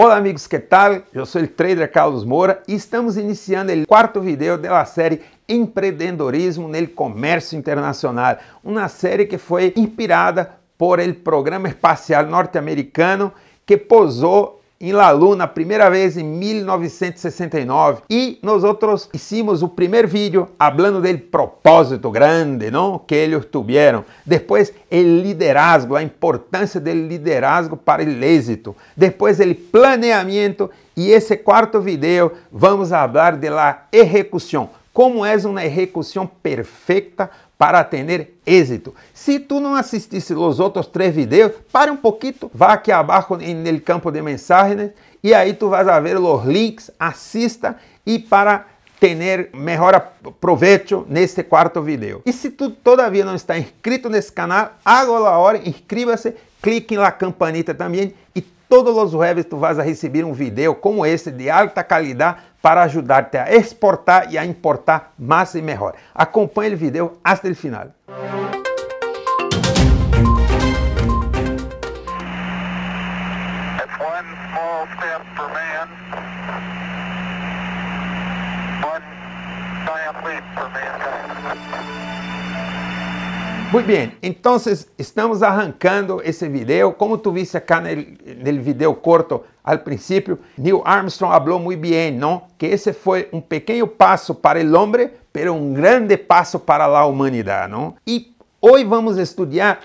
Olá amigos, que tal? Eu sou o trader Carlos Moura e estamos iniciando o quarto vídeo da série Empreendedorismo no Comércio Internacional, uma série que foi inspirada por el programa espacial norte-americano que posou em Lalu na primeira vez em 1969 e nós outros hicimos o primeiro vídeo falando dele propósito grande, não? Que eles tiveram. Depois, o liderazgo, a importância do liderazgo para o êxito. Depois, o planeamento e esse quarto vídeo vamos falar de la execução, como és uma execução perfeita para atender êxito. Se tu não assististe os outros três vídeos, pare um pouquinho, vá aqui abaixo no campo de mensagens e aí tu vas a ver os links, assista e para ter melhor proveito neste quarto vídeo. E se tu todavia não está inscrito nesse canal, agora é a hora, inscreva-se, clique na campanita também e Todos os webs tu vas a receber um vídeo como esse de alta qualidade para ajudar-te a exportar e a importar mais e melhor. Acompanhe o vídeo até o final. Muito bem, então estamos arrancando esse vídeo. Como tu viste acá no vídeo curto ao princípio, Neil Armstrong falou muito bem, não? Que esse foi um pequeno passo para o homem, mas um grande passo para a humanidade, não? E hoje vamos estudar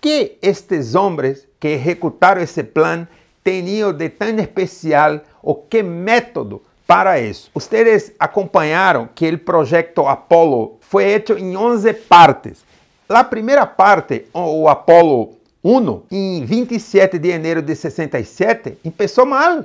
que estes homens que executaram esse plano tinham de tão especial, o que método para isso. Vocês acompanharam que o projeto Apollo foi feito em 11 partes. La primeira parte, o Apollo 1, em 27 de janeiro de 67, começou mal.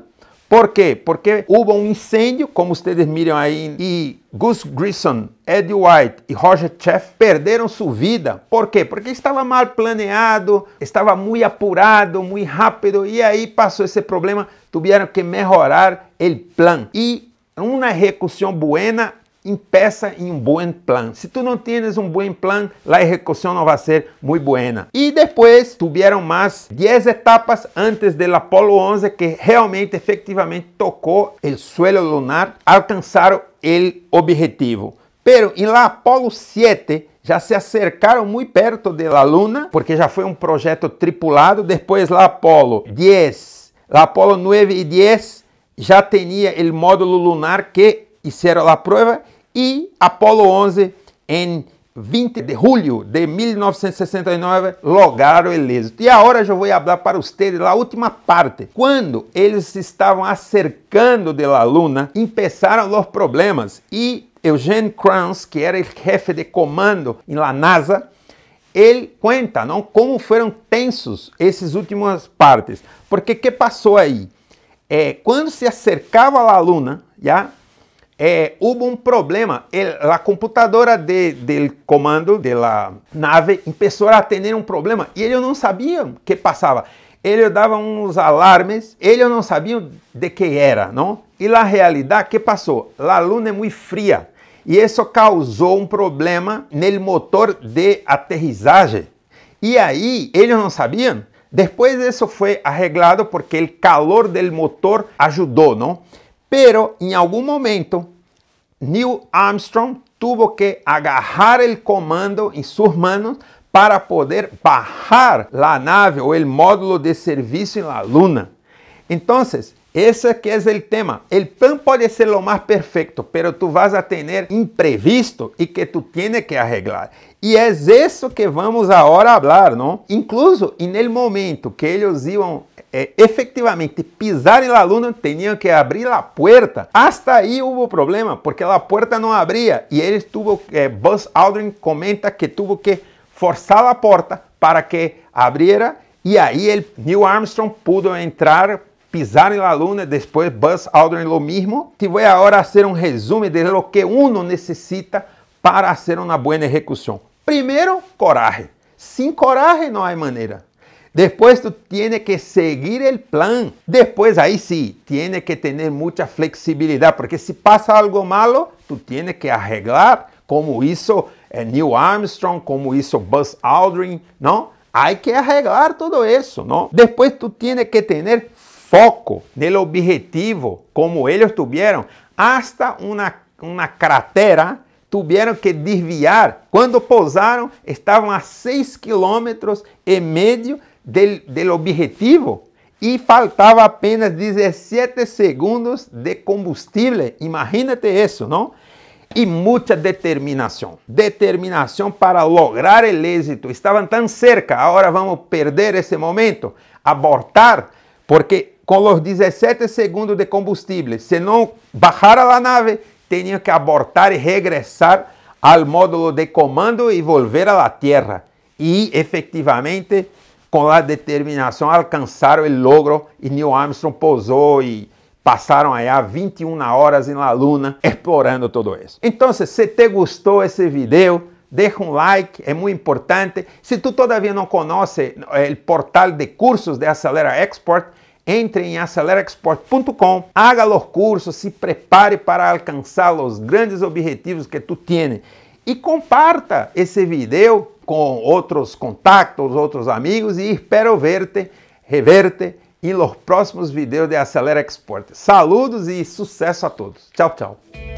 Por quê? Porque houve um incêndio, como vocês viram aí, e Gus Grissom, Ed White e Roger Chef perderam sua vida. Por quê? Porque estava mal planeado, estava muito apurado, muito rápido, e aí passou esse problema, tiveram que melhorar o plano. E uma execução buena Empeça em um bom plano. Se tu não tienes um bom plano, a execução não vai ser muito boa. E depois, tiveram mais 10 etapas antes do Apollo 11 que realmente, efetivamente, tocou o suelo lunar, alcançaram o objetivo. Pero em la Apollo 7 já se acercaram muito perto da Luna, porque já foi um projeto tripulado. Depois, lá Apolo 10, lá Apolo 9 e 10 já tinha o módulo lunar que fizeram a prova e Apollo 11 em 20 de julho de 1969 logaram o êxito. E agora eu vou falar para vocês a última parte. Quando eles estavam acercando de la Luna, começaram os problemas e Eugene Kranz, que era o chefe de comando na NASA, ele conta não, como foram tensos esses últimas partes. Porque que passou aí? É, quando se acercava a Luna, já é, houve um problema. a computadora de, del comando la nave começou a ter um problema e ele não sabia o que passava. Ele dava uns alarmes, ele não sabia de que era, não? E na realidade, que passou? A luna é muito fria e isso causou um problema no motor de aterrissagem. E aí, eles não sabiam. Depois isso foi arreglado porque o calor do motor ajudou, não? Pero em algum momento, Neil Armstrong tuvo que agarrar o comando em suas manos para poder bajar a nave ou o módulo de servicio na luna. Então, esse que es é tema. O plan pode ser o mais perfeito, pero tu vas a ter imprevisto e que tu tienes que arreglar. E é isso que vamos agora falar, não? Incluso, e momento que eles iam é efectivamente pisar em la luna, tinha que abrir a porta. Hasta aí houve problema porque a porta não abria. E ele estuvo, eh, é, Buzz Aldrin comenta que tuvo que forçar a porta para que abriera E aí ele, Neil Armstrong pudo entrar pisar em la luna, depois Buzz Aldrin lo mismo. Te vou agora fazer um resumo de lo que uno necessita para fazer uma boa execução. Primeiro, coraje. Sem coraje não há maneira. Después tú tienes que seguir el plan. Después ahí sí, tiene que tener mucha flexibilidad, porque si pasa algo malo, tú tienes que arreglar, como hizo eh, Neil Armstrong, como hizo Buzz Aldrin, ¿no? Hay que arreglar todo eso, ¿no? Después tú tienes que tener foco del objetivo, como ellos tuvieron. Hasta una, una cratera que desviar. Cuando posaron, estaban a 6 kilómetros y medio. do objetivo e faltava apenas 17 segundos de combustível. Imagínate isso não e muita determinação determinação para lograr o êxito estavam tão cerca, agora vamos perder esse momento, abortar, porque com os 17 segundos de combustível se não bajara a nave, tenían que abortar e regressar ao módulo de comando e volver a la Tierra. efetivamente com a determinação alcançaram o logro e Neil Armstrong pousou e passaram allá 21 horas na luna explorando tudo isso. Então, se te gostou esse vídeo, deixa um like, é muito importante. Se tu todavia não conhece é, o portal de cursos de Acelera Export, entre em aceleraexport.com, haga os cursos, se prepare para alcançar os grandes objetivos que tu tem e comparta esse vídeo com outros contactos, outros amigos e espero verte, reverte em los próximos vídeos de Acelera Export. Saludos e sucesso a todos. Tchau, tchau.